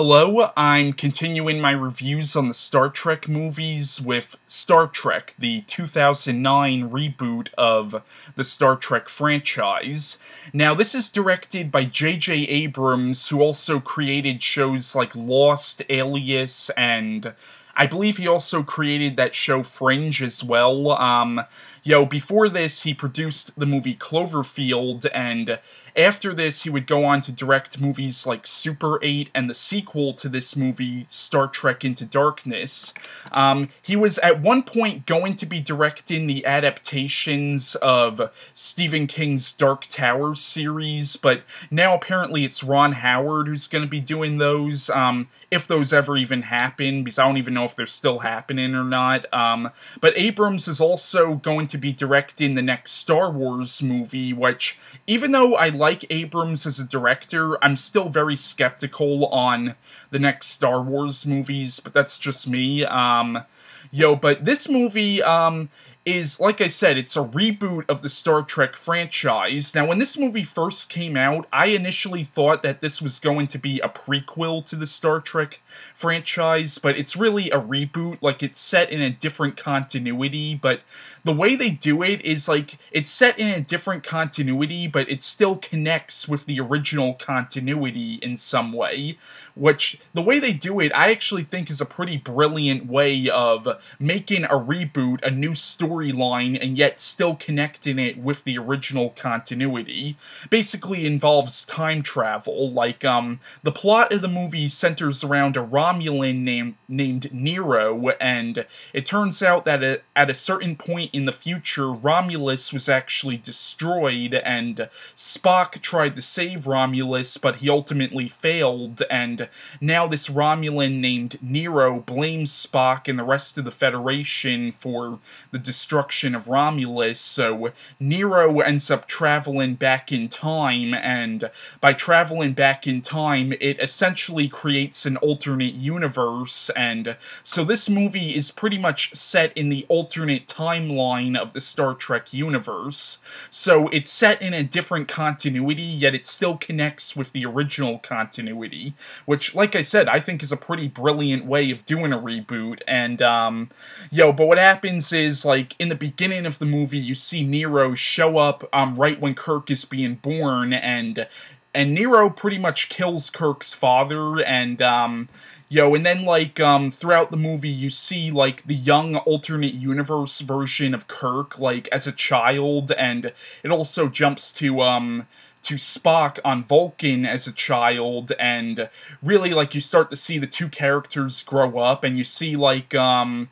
Hello, I'm continuing my reviews on the Star Trek movies with Star Trek, the 2009 reboot of the Star Trek franchise. Now, this is directed by J.J. Abrams, who also created shows like Lost, Alias, and I believe he also created that show Fringe as well. Um, you know, before this, he produced the movie Cloverfield, and after this, he would go on to direct movies like Super 8 and the sequel to this movie, Star Trek Into Darkness. Um, he was at one point going to be directing the adaptations of Stephen King's Dark Tower series, but now apparently it's Ron Howard who's going to be doing those, um, if those ever even happen, because I don't even know if they're still happening or not. Um, but Abrams is also going to be directing the next Star Wars movie, which, even though I like Abrams as a director, I'm still very skeptical on the next Star Wars movies, but that's just me. Um, yo, but this movie, um, is, like I said, it's a reboot of the Star Trek franchise. Now, when this movie first came out, I initially thought that this was going to be a prequel to the Star Trek franchise, but it's really a reboot. Like, it's set in a different continuity, but the way they do it is like it's set in a different continuity, but it still connects with the original continuity in some way. Which, the way they do it, I actually think is a pretty brilliant way of making a reboot a new story storyline and yet still connecting it with the original continuity. Basically involves time travel, like, um, the plot of the movie centers around a Romulan named, named Nero, and it turns out that at a certain point in the future, Romulus was actually destroyed, and Spock tried to save Romulus, but he ultimately failed, and now this Romulan named Nero blames Spock and the rest of the Federation for the destruction destruction of Romulus, so Nero ends up traveling back in time, and by traveling back in time, it essentially creates an alternate universe, and so this movie is pretty much set in the alternate timeline of the Star Trek universe. So it's set in a different continuity, yet it still connects with the original continuity, which, like I said, I think is a pretty brilliant way of doing a reboot, and, um, yo, but what happens is, like, in the beginning of the movie, you see Nero show up um, right when Kirk is being born, and and Nero pretty much kills Kirk's father, and um, yo, and then like um, throughout the movie, you see like the young alternate universe version of Kirk, like as a child, and it also jumps to um to Spock on Vulcan as a child, and really like you start to see the two characters grow up, and you see like um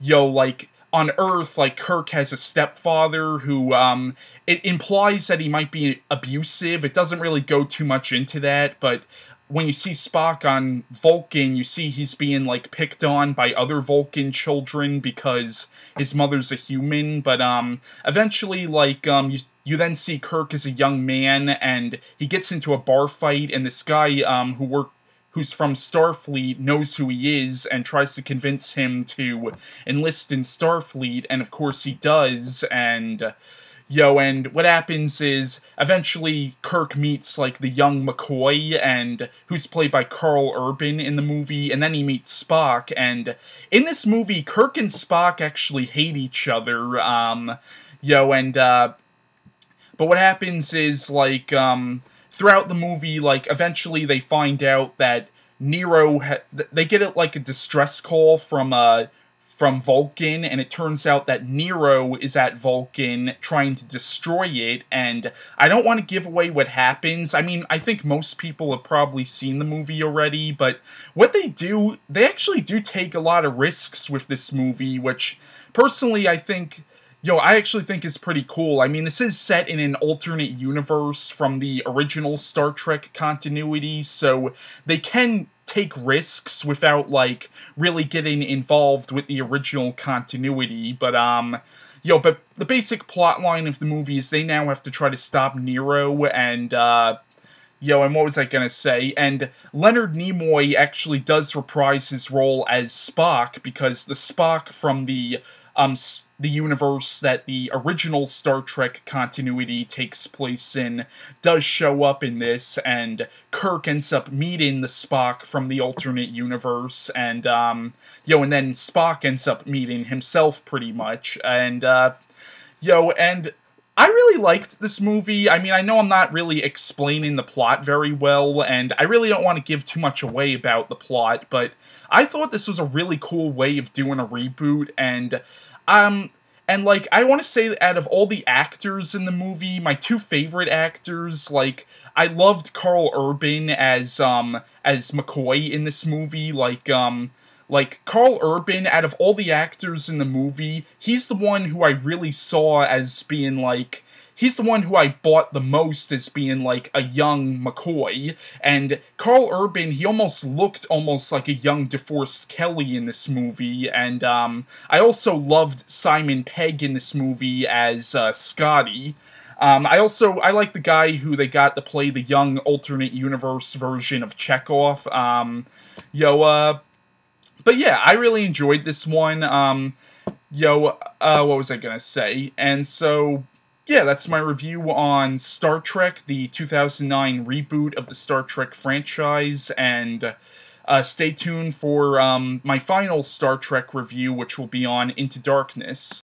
yo like on Earth, like Kirk has a stepfather who um, it implies that he might be abusive. It doesn't really go too much into that, but when you see Spock on Vulcan, you see he's being like picked on by other Vulcan children because his mother's a human. But um, eventually, like um, you you then see Kirk as a young man and he gets into a bar fight, and this guy um who worked who's from Starfleet knows who he is and tries to convince him to enlist in Starfleet, and of course he does, and. Yo, and what happens is eventually Kirk meets like the young McCoy, and who's played by Carl Urban in the movie, and then he meets Spock. And in this movie, Kirk and Spock actually hate each other. Um, yo, and uh, but what happens is like um, throughout the movie, like, eventually they find out that Nero, they get it like a distress call from, uh, from Vulcan, and it turns out that Nero is at Vulcan trying to destroy it. And I don't want to give away what happens. I mean, I think most people have probably seen the movie already, but what they do, they actually do take a lot of risks with this movie, which personally I think yo, I actually think is pretty cool. I mean, this is set in an alternate universe from the original Star Trek continuity, so they can take risks without like really getting involved with the original continuity, but um yo, but the basic plot line of the movie is they now have to try to stop Nero and uh Yo, and what was I gonna say? And Leonard Nimoy actually does reprise his role as Spock because the Spock from the um, the universe that the original Star Trek continuity takes place in does show up in this, and Kirk ends up meeting the Spock from the alternate universe, and um, yo, know, and then Spock ends up meeting himself pretty much, and uh, yo, know, and I really liked this movie. I mean, I know I'm not really explaining the plot very well, and I really don't want to give too much away about the plot, but I thought this was a really cool way of doing a reboot, and, um, and, like, I want to say out of all the actors in the movie, my two favorite actors, like, I loved Carl Urban as, um, as McCoy in this movie, like, um, like, Carl Urban, out of all the actors in the movie, he's the one who I really saw as being like, he's the one who I bought the most as being like a young McCoy. And Carl Urban, he almost looked almost like a young DeForest Kelly in this movie. And um, I also loved Simon Pegg in this movie as uh, Scotty. Um, I also I like the guy who they got to play the young alternate universe version of Chekhov. Um, yo, uh, but yeah, I really enjoyed this one. Um, yo, uh, what was I gonna say? And so, yeah, that's my review on Star Trek, the 2009 reboot of the Star Trek franchise, and uh, stay tuned for um, my final Star Trek review, which will be on Into Darkness.